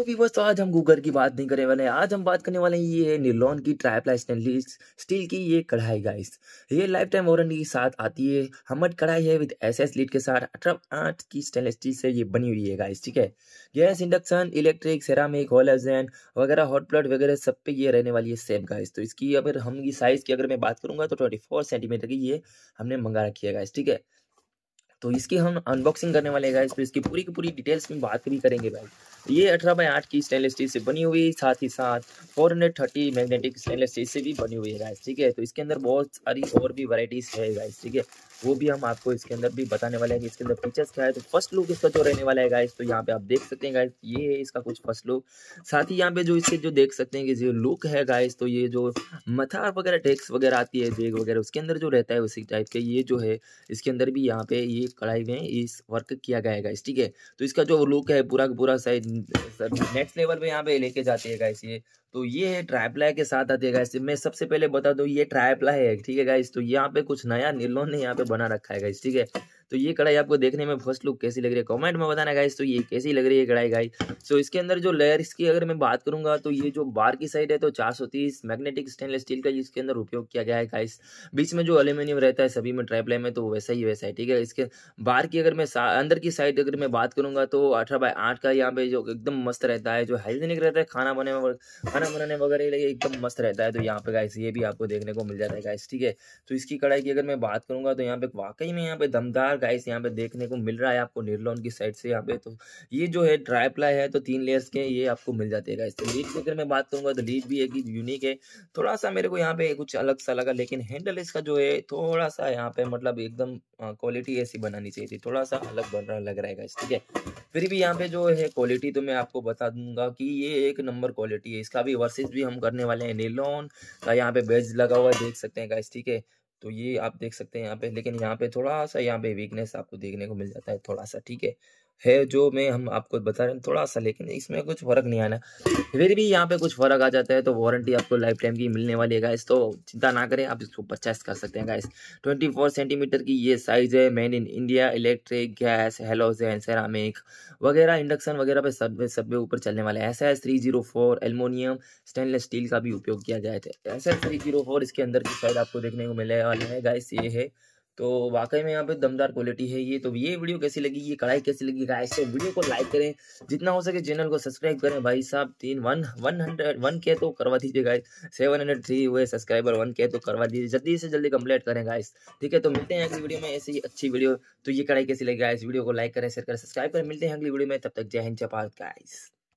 तो भी बस तो आज हम गूगल की बात नहीं करने वाले हैं आज हम बात करने वाले हैं ये निलोन की ट्राइप्ला स्टेनलेस स्टील की ये कढ़ाई गाइस ये लाइफ टाइम वारंटी के साथ आती है हमट कढ़ाई है विद एस एस लीड के साथ अठारह आठ की स्टेनलेस स्टील से ये बनी हुई है गाइस ठीक है gas induction electric ceramic halogen वगैरह हॉट प्लॉट वगैरह सब पे ये रहने वाली है सेम गाइस तो इसकी अगर हम की साइज़ की अगर मैं बात करूंगा तो ट्वेंटी सेंटीमीटर की ये हमने मंगा रखी है गाइस ठीक है तो इसकी हम अनबॉक्सिंग करने वाले गाइस तो इसकी पूरी की पूरी डिटेल्स में बात भी करेंगे भाई ये अठारह बाई आठ की स्टेनलेस स्टील से बनी हुई साथ ही साथ four hundred thirty magnetic stainless steel से भी बनी हुई है गाइस ठीक है तो इसके अंदर बहुत सारी और भी वैराइटीज़ है गाइस ठीक है वो भी हम आपको इसके अंदर भी बताने वाले हैं कि इसके अंदर फीचर्स क्या है तो फर्स्ट लुक इसका जो रहने वाला है गाइस तो यहाँ पे आप देख सकते हैं गाइस ये है इसका कुछ फर्स्ट लुक साथ ही यहाँ पे जो इसके जो देख सकते हैं कि जो लुक है गाइस तो ये जो मथा वगैरह टेक्स वगैरह आती है बेग वगैरह उसके अंदर जो रहता है उसी टाइप के ये जो है इसके अंदर भी यहाँ पे ये यूज कढ़ाई गए इस वर्क किया गया है ठीक है तो इसका जो लुक है पूरा पूरा साइज नेक्स्ट लेवल पे यहाँ पे लेके जाते हैं गाइस ये तो ये है ट्राइप्लाई के साथ आती है गाइस मैं सबसे पहले बता दूँ ये ट्राइप्लाई है ठीक है गाइस तो यहाँ पे कुछ नया निर्लोन ने यहाँ पे बना रखा है गाइस ठीक है तो ये कढ़ाई आपको देखने में फर्स्ट लुक कैसी लग रही है कमेंट में बताना गाइस तो ये कैसी लग रही है कढ़ाई गाइस सो इसके अंदर जो लेयर्स की अगर मैं बात करूंगा तो ये जो बार की साइड है तो चार मैग्नेटिक स्टेनलेस स्टील का इसके अंदर उपयोग किया गया है गाइस बीच में जो अल्यूमिनियम रहता है सभी में ट्रैपले में तो वैसा ही वैसा है ठीक है इसके बार की अगर मैं अंदर की साइड अगर मैं बात करूंगा तो अठारह बाय आठ का यहाँ पे जो एकदम मस्त रहता है जो हाइजीनिक रहता है खाना बने खाना बनाने वगैरह एकदम मस्त रहता है तो यहाँ पे गाइस ये भी आपको देखने को मिल जाता है गाइस ठीक है तो इसकी कढ़ाई की अगर मैं बात करूंगा तो यहाँ पे वाकई में यहाँ पे दमदार गाइस यहाँ पे देखने को मिल रहा है आपको निर्लोन की साइड से यहाँ पे तो ये जो है ड्राई प्लाई है तो तीन लेयर्स के ये आपको मिल जाते हैं तो लीड की अगर मैं बात करूँगा तो लीड भी एक यूनिक है थोड़ा सा मेरे को यहाँ पे कुछ अलग सा लगा लेकिन हैंडल इसका जो है थोड़ा सा यहाँ पे मतलब एकदम क्वालिटी ऐसी बनानी चाहिए थी थोड़ा सा अलग बन रहा लग रहा है ठीक है फिर भी यहाँ पे जो है क्वालिटी तो मैं आपको बता दूंगा कि ये एक नंबर क्वालिटी है इसका भी वर्सेस भी हम करने वाले हैं नीलोन का यहाँ पे बेज लगा हुआ देख सकते हैं गाइस ठीक है तो ये आप देख सकते हैं यहाँ पे लेकिन यहाँ पे थोड़ा सा यहाँ पे वीकनेस आपको देखने को मिल जाता है थोड़ा सा ठीक है है जो मैं हम आपको बता रहे हैं थोड़ा सा लेकिन इसमें कुछ फ़र्क नहीं आना फिर भी यहाँ पे कुछ फ़र्क आ जाता है तो वारंटी आपको लाइफ टाइम की मिलने वाली है गाइस तो चिंता ना करें आप इसको परचेस कर सकते हैं गाइस 24 सेंटीमीटर की ये साइज़ है made in India electric gas halogen ceramic वगैरह इंडक्शन वगैरह पे सब सब ऊपर चलने वाले ऐसा S three zero four aluminium stainless steel का भी उपयोग किया गया है S S three zero four इसके अंदर की साइड आपको देखने को मिलने वाला है गाइस ये है तो वाकई में यहाँ पे दमदार क्वालिटी है ये तो ये वीडियो कैसी लगी ये कढ़ाई कैसी लगी गाइस तो वीडियो को लाइक करें जितना हो सके चैनल को सब्सक्राइब करें भाई साहब तीन one one hundred one K तो करवा दीजिए गाइस सेवन हंड्रेड थ्री हुए सब्सक्राइबर वन के तो करवा दीजिए जल्दी से जल्दी कंप्लीट करें गाइस ठीक है तो मिलते हैं अगली वीडियो में ऐसी अच्छी वीडियो तो ये कढ़ाई कैसी लगी गाइस वीडियो को लाइक करें शेयर करें सब्सक्राइब करें मिलते हैं अगली वीडियो में तब तक जय हिंद जय भारत गाइस